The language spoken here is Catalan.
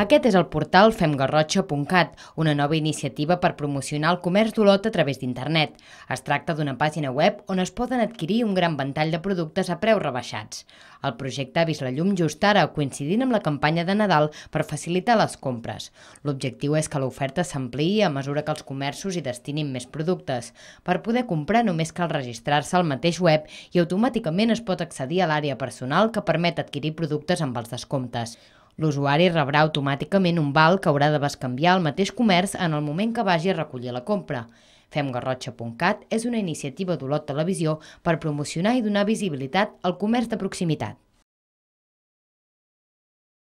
Aquest és el portal femgarrotxa.cat, una nova iniciativa per promocionar el comerç d'Olot a través d'internet. Es tracta d'una pàgina web on es poden adquirir un gran ventall de productes a preus rebaixats. El projecte ha vist la llum just ara, coincidint amb la campanya de Nadal per facilitar les compres. L'objectiu és que l'oferta s'ampliï a mesura que els comerços hi destinin més productes. Per poder comprar només cal registrar-se al mateix web i automàticament es pot accedir a l'àrea personal que permet adquirir productes amb els descomptes. L'usuari rebrà automàticament un val que haurà de bescanviar al mateix comerç en el moment que vagi a recollir la compra. Femgarrotxa.cat és una iniciativa d'Olot Televisió per promocionar i donar visibilitat al comerç de proximitat.